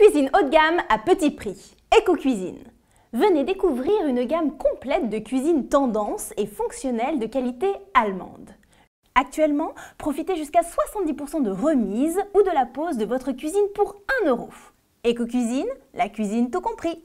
cuisine haut de gamme à petit prix. Éco-cuisine. Venez découvrir une gamme complète de cuisine tendance et fonctionnelle de qualité allemande. Actuellement, profitez jusqu'à 70% de remise ou de la pause de votre cuisine pour 1 euro. Éco-cuisine, la cuisine tout compris.